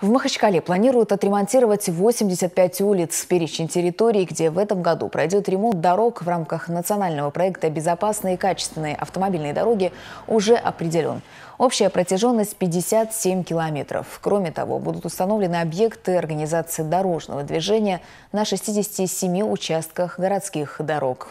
В Махачкале планируют отремонтировать 85 улиц. Перечень территорий, где в этом году пройдет ремонт дорог в рамках национального проекта «Безопасные и качественные автомобильные дороги» уже определен. Общая протяженность 57 километров. Кроме того, будут установлены объекты организации дорожного движения на 67 участках городских дорог.